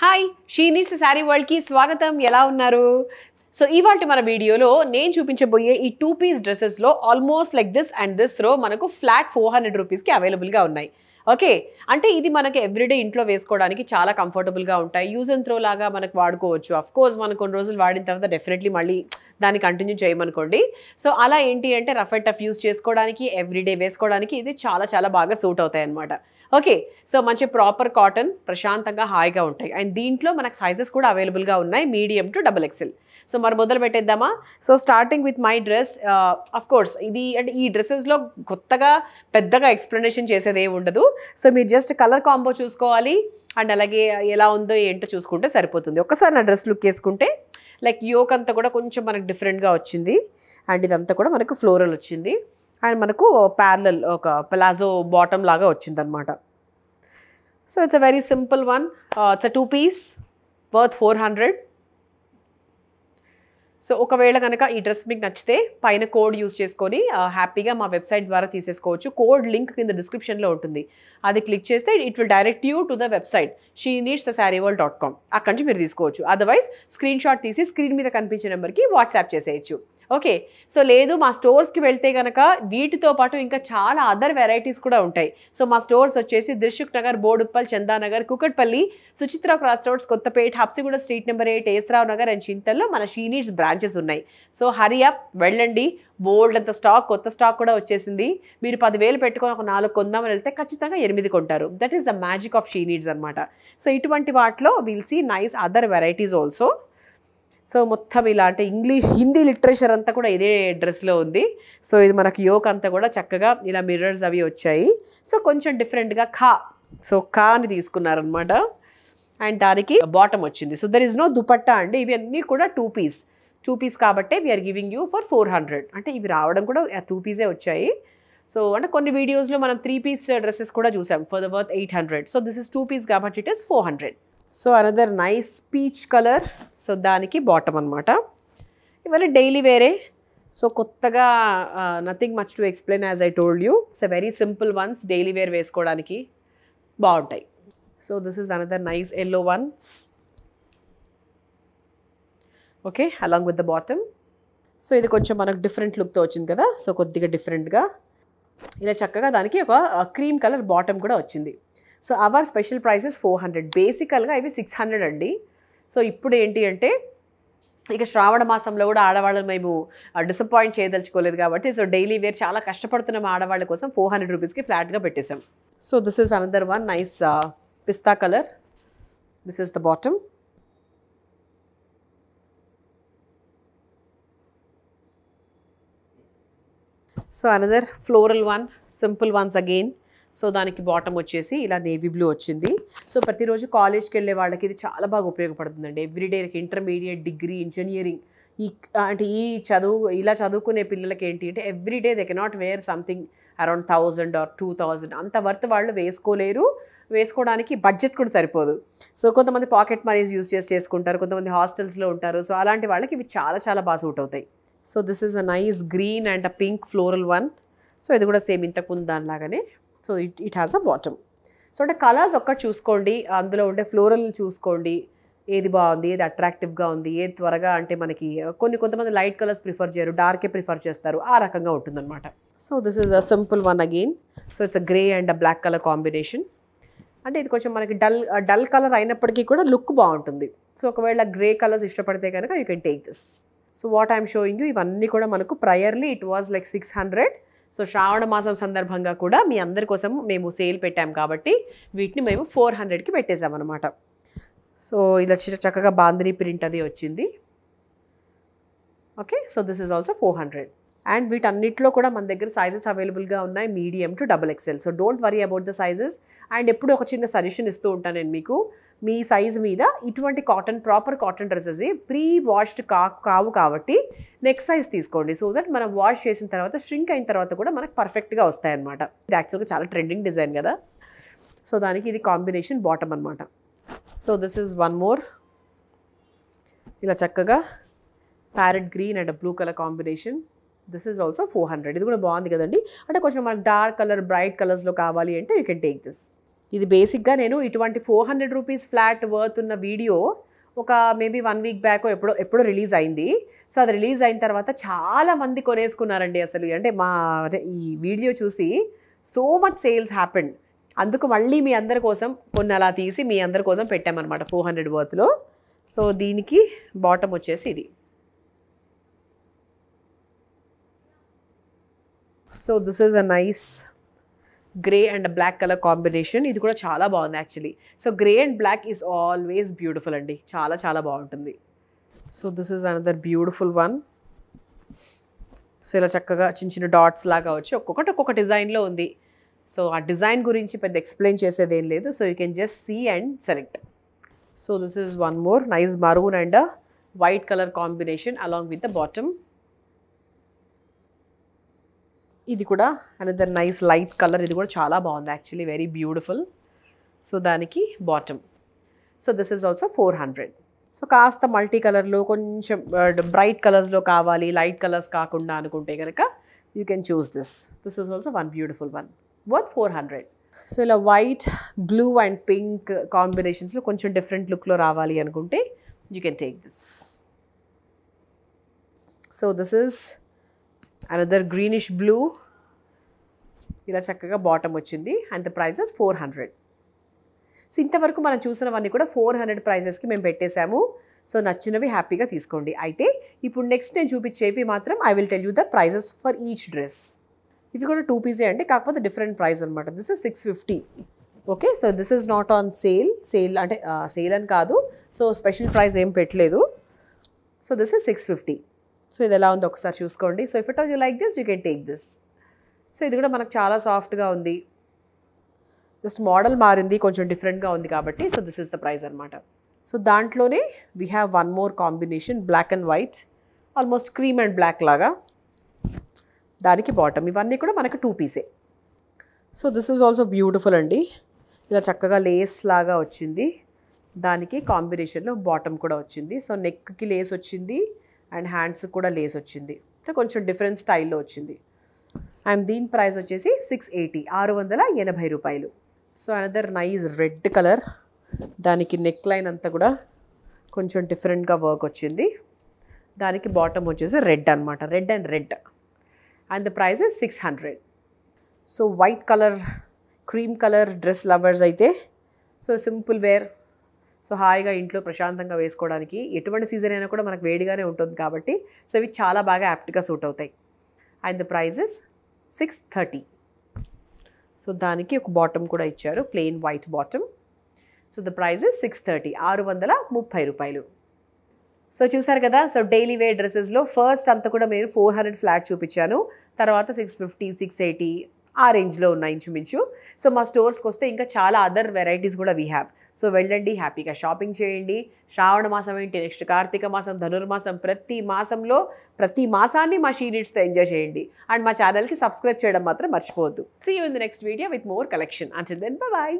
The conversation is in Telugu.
హాయ్ షీనీస్ శారీ వరల్డ్కి స్వాగతం ఎలా ఉన్నారు సో ఇవాళ మన వీడియోలో నేను చూపించబోయే ఈ టూ పీస్ డ్రెస్సెస్లో almost like this and this row మనకు ఫ్లాట్ ఫోర్ హండ్రెడ్ రూపీస్కి అవైలబుల్గా ఉన్నాయి ఓకే అంటే ఇది మనకి ఎవ్రీడే ఇంట్లో వేసుకోవడానికి చాలా కంఫర్టబుల్గా ఉంటాయి యూజ్ అండ్ త్రో లాగా మనకు వాడుకోవచ్చు అఫ్ కోర్స్ మనం కొన్ని రోజులు వాడిన తర్వాత డెఫినెట్లీ మళ్ళీ దాన్ని కంటిన్యూ చేయమనుకోండి సో అలా ఏంటి అంటే రఫ్ అండ్ టఫ్ యూజ్ చేసుకోవడానికి ఎవ్రీడే వేసుకోవడానికి ఇది చాలా చాలా బాగా సూట్ అవుతాయి అనమాట ఓకే సో మంచి ప్రాపర్ కాటన్ ప్రశాంతంగా హాయిగా ఉంటాయి అండ్ దీంట్లో మనకు సైజెస్ కూడా అవైలబుల్గా ఉన్నాయి medium to double XL so మరి మొదలు పెట్టేద్దామా so starting with my dress of course ఇది అంటే ఈ డ్రెస్సెస్లో కొత్తగా పెద్దగా ఎక్స్ప్లెనేషన్ చేసేది ఏమి ఉండదు సో మీరు జస్ట్ కలర్ కాంబో చూసుకోవాలి అండ్ అలాగే ఎలా ఉందో ఏంటో చూసుకుంటే సరిపోతుంది ఒకసారి నా డ్రెస్ లుక్ వేసుకుంటే లైక్ యోక్ అంతా కూడా కొంచెం మనకు డిఫరెంట్గా వచ్చింది అండ్ ఇదంతా కూడా మనకు ఫ్లోరల్ వచ్చింది అండ్ మనకు ప్యారలల్ ఒక ప్లాజో బాటమ్ లాగా వచ్చిందనమాట so it's a very simple one it's a two piece worth four hundred so ఒకవేళ కనుక ఈ డ్రెస్ మీకు నచ్చితే పైన కోడ్ యూస్ చేసుకొని హ్యాపీగా మా వెబ్సైట్ ద్వారా తీసేసుకోవచ్చు కోడ్ లింక్ కింద డిస్క్రిప్షన్లో ఉంటుంది అది క్లిక్ చేస్తే it will direct you to the website she needs the sari world dot com అక్కడి నుంచి మీరు తీసుకోవచ్చు అదర్వైజ్ స్క్రీన్ షాట్ తీసి స్క్రీన్ మీద కనిపించే నెంబర్కి వాట్సాప్ చేసేయచ్చు ఓకే సో లేదు మా స్టోర్స్కి వెళ్తే కనుక వీటితో పాటు ఇంకా చాలా అదర్ వెరైటీస్ కూడా ఉంటాయి సో మా స్టోర్స్ వచ్చేసి Dilsukh Nagar Boduppal Chandanagar Kukatpally Suchitra cross roads Kothapet Habsiguda street number eight ఏసరావు నగర్ అండ్ చింతల్లో మన షీనీడ్స్ బ్రాంచ్ బ్రాంచెస్ ఉన్నాయి సో హరి అప్ వెళ్ళండి బోల్డ్ అంత స్టాక్ కొత్త స్టాక్ కూడా వచ్చేసింది మీరు పదివేలు పెట్టుకొని ఒక నాలుగు కొందామని వెళ్తే ఖచ్చితంగా ఎనిమిది కొంటారు that is the magic of she needs అనమాట సో ఇటువంటి వాటిలో will see nice other varieties also so మొత్తం ఇలా అంటే ఇంగ్లీష్ హిందీ లిటరేచర్ అంతా కూడా ఇదే డ్రెస్లో ఉంది సో ఇది మనకు యోక్ అంతా కూడా చక్కగా ఇలా మిర్రర్స్ అవి వచ్చాయి సో కొంచెం డిఫరెంట్గా ఖా సో ఖా అని తీసుకున్నారనమాట అండ్ దానికి బాటమ్ వచ్చింది so there is no dupatta అండి ఇవన్నీ కూడా టూ పీస్ టూ పీస్ కాబట్టే we are giving you for four hundred అంటే ఇవి రావడం కూడా టూ పీసే వచ్చాయి సో అంటే కొన్ని వీడియోస్లో మనం త్రీ పీస్ డ్రెస్సెస్ కూడా చూసాం for the worth eight hundred so this is two piece కాబట్టి it is four hundred so another nice peach colour so దానికి బాటమ్ అనమాట ఇవన్నీ డైలీ వేరే సో కొత్తగా nothing much to explain as I told you so very simple ones daily wear వేసుకోవడానికి బాగుంటాయి so this is another nice yellow ones okay along with the bottom so ఇది కొంచెం మనకు డిఫరెంట్ లుక్తో వచ్చింది కదా సో కొద్దిగా డిఫరెంట్గా ఇలా చక్కగా దానికి ఒక క్రీమ్ కలర్ బాటమ్ కూడా వచ్చింది so our special prices four hundred బేసికల్గా ఇవి సిక్స్ హండ్రెడ్ అండి సో ఇప్పుడు ఏంటి అంటే ఇక శ్రావణ మాసంలో కూడా ఆడవాళ్ళని మేము డిసప్పాయింట్ చేయదలుచుకోలేదు కాబట్టి సో డైలీ వేర్ చాలా కష్టపడుతున్నాం ఆడవాళ్ళ కోసం ఫోర్ హండ్రెడ్ రూపీస్కి ఫ్లాట్గా పెట్టేసాం so this is another one nice పిస్తా colour this is the bottom so another floral one simple ones again so దానికి బాటమ్ వచ్చేసి ఇలా నేవీ బ్లూ వచ్చింది సో ప్రతిరోజు కాలేజ్కి వెళ్ళే వాళ్ళకి ఇది చాలా బాగా ఉపయోగపడుతుందండి ఎవ్రీడే ఇంటర్మీడియట్ డిగ్రీ ఇంజనీరింగ్ ఈ అంటే ఈ చదువు ఇలా చదువుకునే పిల్లలకి ఏంటి అంటే everyday they cannot wear something around thousand or two thousand అంత వర్త్ వాళ్ళు వేసుకోలేరు వేసుకోవడానికి బడ్జెట్ కూడా సరిపోదు సో కొంతమంది పాకెట్ మనీస్ యూజ్ చేసి చేసుకుంటారు కొంతమంది హాస్టల్స్లో ఉంటారు సో అలాంటి వాళ్ళకి ఇవి చాలా చాలా బాగా సూట్ అవుతాయి so this is a nice green and a pink floral one so ఇది కూడా సేమ్ ఇంతకుముందు దానిలాగానే so it it has a bottom so అంటే కలర్స్ ఒక్కటి చూసుకోండి అందులో ఉండే ఫ్లోరల్ చూసుకోండి ఏది బాగుంది ఏది అట్రాక్టివ్గా ఉంది ఏది త్వరగా అంటే మనకి uh, కొన్ని కొంతమంది లైట్ కలర్స్ ప్రిఫర్ చేయరు డార్కే ప్రిఫర్ చేస్తారు ఆ రకంగా ఉంటుందన్నమాట so this is a simple one again so it's a grey and a black colour combination అంటే ఇది కొంచెం మనకి డల్ డల్ కలర్ అయినప్పటికీ కూడా లుక్ బాగుంటుంది సో ఒకవేళ గ్రే కలర్స్ ఇష్టపడితే కనుక you can take this so what I'm showing you ఇవన్నీ కూడా మనకు priorly it was like six hundred so శ్రావణ మాసం సందర్భంగా కూడా మీ అందరి కోసం మేము సేల్ పెట్టాం కాబట్టి వీటిని మేము ఫోర్ హండ్రెడ్కి పెట్టేశామన్నమాట సో ఇలా చక్కగా బాందిని ప్రింట్ అది వచ్చింది okay so this is also four hundred and వీటన్నిటిలో కూడా మన దగ్గర సైజెస్ అవైలబుల్గా ఉన్నాయి medium to double XL so don't worry about the sizes and ఎప్పుడు ఒక చిన్న సజెషన్ ఇస్తూ ఉంటాను నేను మీకు మీ సైజు మీద ఇటువంటి cotton proper cotton dresses pre washed కా కావు కాబట్టి నెక్స్ట్ సైజ్ తీసుకోండి సో దట్ మనం వాష్ చేసిన తర్వాత స్ట్రింక్ అయిన తర్వాత కూడా మనకు పర్ఫెక్ట్గా అనమాట ఇది యాక్చువల్గా చాలా ట్రెండింగ్ డిజైన్ కదా సో దానికి ఇది కాంబినేషన్ బాటమ్ అనమాట so this is one more ఇలా చక్కగా parrot green and blue colour combination this is also four hundred ఇది కూడా బాగుంది కదండి అంటే కొంచెం మనకు డార్క్ కలర్ బ్రైట్ కలర్స్లో కావాలి అంటే యూ కెన్ టేక్ దిస్ ఇది బేసిక్గా నేను ఇటువంటి four hundred rupees flat worth ఉన్న వీడియో ఒక మేబీ వన్ వీక్ బ్యాక్ ఎప్పుడో ఎప్పుడో రిలీజ్ అయింది సో అది రిలీజ్ అయిన తర్వాత చాలా మంది కొనేసుకున్నారండి అసలు అంటే మా ఈ వీడియో చూసి సో మచ్ సేల్స్ హ్యాపెండ్ అందుకు మళ్ళీ మీ అందరి కోసం కొన్ని అలా తీసి మీ అందరి కోసం పెట్టామన్నమాట ఫోర్ హండ్రెడ్ వర్త్లో సో దీనికి బాటమ్ వచ్చేసి ఇది so this is a nice grey and black colour combination ఇది కూడా చాలా బాగుంది actually so grey and black is always beautiful అండి చాలా చాలా బాగుంటుంది so this is another beautiful one so ఇలా చక్కగా చిన్న చిన్న డాట్స్ లాగా వచ్చి ఒక్కొక్కటి ఒక్కొక్క డిజైన్లో ఉంది సో ఆ డిజైన్ గురించి పెద్ద ఎక్స్ప్లెయిన్ చేసేది ఏం లేదు so you can just see and select so this is one more nice maroon and white colour combination along with the bottom ఇది కూడా అనదర్ నైస్ లైట్ కలర్ ఇది కూడా చాలా బాగుంది యాక్చువల్లీ వెరీ బ్యూటిఫుల్ సో దానికి bottom so this is also four hundred so కాస్త మల్టీ కలర్లో కొంచెం బ్రైట్ uh, కలర్స్లో కావాలి లైట్ కలర్స్ కాకుండా అనుకుంటే కనుక you can choose this this is also one beautiful one worth four hundred so ఇలా వైట్ బ్లూ అండ్ పింక్ కాంబినేషన్స్లో కొంచెం డిఫరెంట్ లుక్లో రావాలి అనుకుంటే you can take this so this is another greenish blue ఇలా చక్కగా బాటమ్ వచ్చింది and the prices four hundred so ఇంతవరకు మనం చూసినవన్నీ కూడా ఫోర్ హండ్రెడ్ ప్రైజెస్కి మేము పెట్టేశాము సో నచ్చినవి హ్యాపీగా తీసుకోండి అయితే ఇప్పుడు నెక్స్ట్ నేను చూపించేవి మాత్రం I will tell you the prices for each dress ఇవి కూడా టూ పీజే అండి కాకపోతే డిఫరెంట్ ప్రైస్ అనమాట this is six fifty okay so this is not on sale sale అంటే సేల్ అని కాదు సో స్పెషల్ ప్రైస్ ఏం పెట్టలేదు so this is six fifty so ఇది ఎలా ఉందో ఒకసారి చూసుకోండి so if at all you like this you can take this so ఇది కూడా మనకు చాలా సాఫ్ట్గా ఉంది జస్ట్ మోడల్ మారింది కొంచెం డిఫరెంట్గా ఉంది కాబట్టి so this is the price అనమాట సో దాంట్లోనే we have one more combination black and white almost cream and black లాగా దానికి బాటమ్ ఇవన్నీ కూడా మనకు two piece so this is also beautiful అండి ఇలా చక్కగా లేస్ లాగా వచ్చింది దానికి కాంబినేషన్లో బాటమ్ కూడా వచ్చింది సో నెక్కి లేస్ వచ్చింది అండ్ హ్యాండ్స్ కూడా లేస్ వచ్చింది అంటే కొంచెం డిఫరెంట్ స్టైల్లో వచ్చింది అండ్ దీని ప్రైస్ వచ్చేసి సిక్స్ ఎయిటీ ఆరు వందల ఎనభై రూపాయలు so another nice red colour దానికి నెక్ లైన్ అంతా కూడా కొంచెం డిఫరెంట్గా వర్క్ వచ్చింది దానికి బాటమ్ వచ్చేసి రెడ్ అనమాట red and red and the price six hundred so white colour cream colour dress lovers అయితే సో సింపుల్ వేర్ సో హాయిగా ఇంట్లో ప్రశాంతంగా వేసుకోవడానికి ఎటువంటి సీజన్ అయినా కూడా మనకు వేడిగానే ఉంటుంది కాబట్టి సో ఇవి చాలా బాగా యాప్ట్గా సూట్ అవుతాయి and the prices six thirty so దానికి ఒక బాటమ్ కూడా ఇచ్చారు plain white bottom so the prices six thirty ఆరు వందల ముప్పై రూపాయలు సో చూసారు కదా సో డైలీ వేర్ డ్రెస్సెస్లో ఫస్ట్ అంతా కూడా నేను ఫోర్ హండ్రెడ్ ఫ్లాట్ చూపించాను తర్వాత సిక్స్ ఫిఫ్టీ సిక్స్ ఎయిటీ ఆ రేంజ్లో ఉన్నాయి ఇంచుమించు సో మా స్టోర్స్కి వస్తే ఇంకా చాలా అదర్ వెరైటీస్ కూడా వీ హ్యావ్ సో వెళ్ళండి హ్యాపీగా షాపింగ్ చేయండి శ్రావణ మాసం ఏంటి నెక్స్ట్ కార్తీక మాసం ధనుర్మాసం ప్రతి మాసంలో ప్రతి మాసాన్ని మా షీనిట్స్తో ఎంజాయ్ చేయండి అండ్ మా ఛానల్కి సబ్స్క్రైబ్ చేయడం మాత్రం మర్చిపోవద్దు see you in the next video with more collection అంటే దెన్ బాయ్